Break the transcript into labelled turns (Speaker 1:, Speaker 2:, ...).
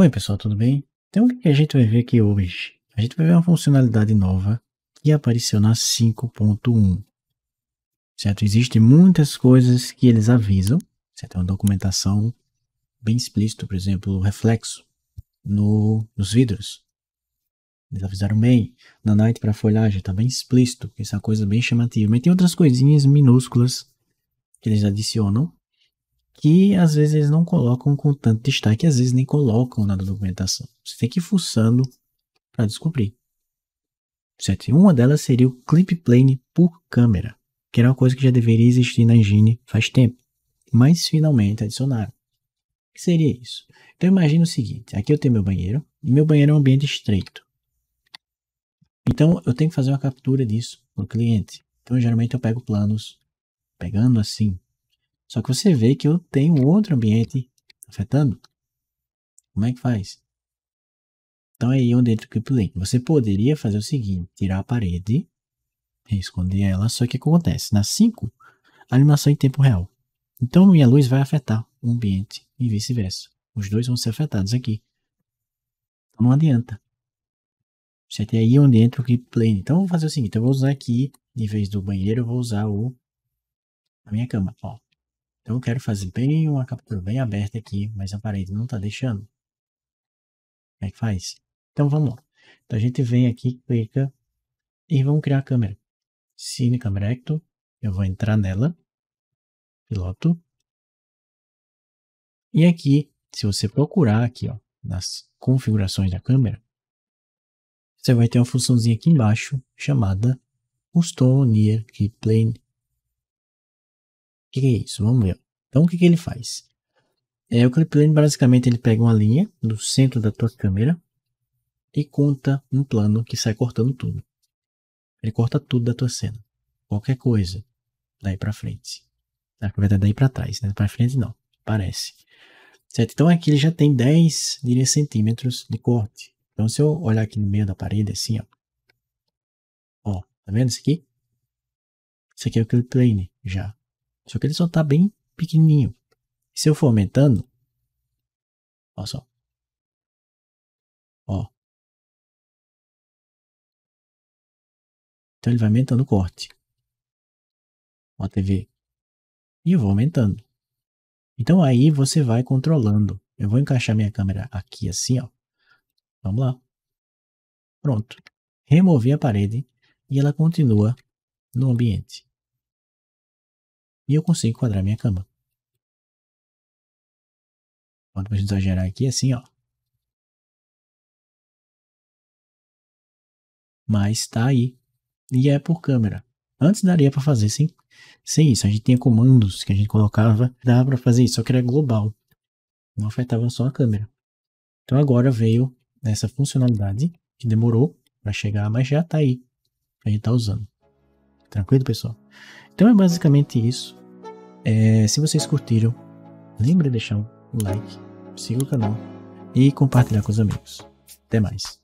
Speaker 1: Oi pessoal, tudo bem? Então o que a gente vai ver aqui hoje? A gente vai ver uma funcionalidade nova que apareceu na 5.1. Certo? Existem muitas coisas que eles avisam, certo? É uma documentação bem explícita, por exemplo, o reflexo no, nos vidros. Eles avisaram bem, na night para folhagem, está bem explícito, é uma coisa bem chamativa. Mas tem outras coisinhas minúsculas que eles adicionam, que às vezes eles não colocam com tanto destaque, às vezes nem colocam na documentação. Você tem que ir fuçando para descobrir. Certo? uma delas seria o clip plane por câmera, que era uma coisa que já deveria existir na engine faz tempo, mas finalmente adicionaram. O que seria isso? Então imagina o seguinte, aqui eu tenho meu banheiro, e meu banheiro é um ambiente estreito. Então eu tenho que fazer uma captura disso para o cliente. Então geralmente eu pego planos, pegando assim, só que você vê que eu tenho outro ambiente afetando. Como é que faz? Então é aí onde entra o clip link. Você poderia fazer o seguinte, tirar a parede, esconder ela, só que acontece, na 5, animação em tempo real. Então minha luz vai afetar o ambiente e vice-versa. Os dois vão ser afetados aqui. Então, não adianta. Certo? É aí onde entra o clip plane. Então eu vou fazer o seguinte, eu vou usar aqui, em vez do banheiro, eu vou usar o a minha cama, ó. Então eu quero fazer bem uma captura bem aberta aqui, mas a parede não está deixando. Como é que faz? Então vamos lá.
Speaker 2: Então a gente vem aqui, clica e vamos criar a câmera. Cine Câmera Hector. eu vou entrar nela, piloto. E aqui, se você procurar aqui ó, nas configurações da câmera,
Speaker 1: você vai ter uma funçãozinha aqui embaixo chamada Custom Near plane que, que é isso? Vamos ver. Então, o que, que ele faz? É, o cliplane, basicamente, ele pega uma linha do centro da tua câmera e conta um plano que sai cortando tudo. Ele corta tudo da tua cena. Qualquer coisa. Daí para frente. Ah, na verdade, daí para trás, né? Para frente não. Parece. Certo? Então aqui ele já tem 10 diria, centímetros de corte. Então se eu olhar aqui no meio da parede, assim, ó. Ó, tá vendo isso aqui?
Speaker 2: Isso aqui é o clip plane já. Só que ele só está bem pequenininho. E se eu for aumentando,
Speaker 3: olha só. Ó. Então ele vai aumentando o corte. Ó a TV. E eu vou aumentando. Então aí você
Speaker 1: vai controlando. Eu vou encaixar minha câmera aqui assim, ó. Vamos lá.
Speaker 2: Pronto. Removi a parede e ela continua no ambiente
Speaker 3: e eu consigo quadrar minha cama. quando pra gente exagerar aqui, assim, ó. Mas tá aí. E é por câmera. Antes daria para
Speaker 1: fazer sem, sem isso. A gente tinha comandos que a gente colocava, dava para fazer isso, só que era global. Não afetava só a câmera. Então agora veio essa funcionalidade que demorou para chegar, mas já tá aí. A gente tá usando. Tranquilo, pessoal? Então é basicamente isso. É, se vocês curtiram, lembre de deixar um like, siga o canal e compartilhar com os amigos. Até mais.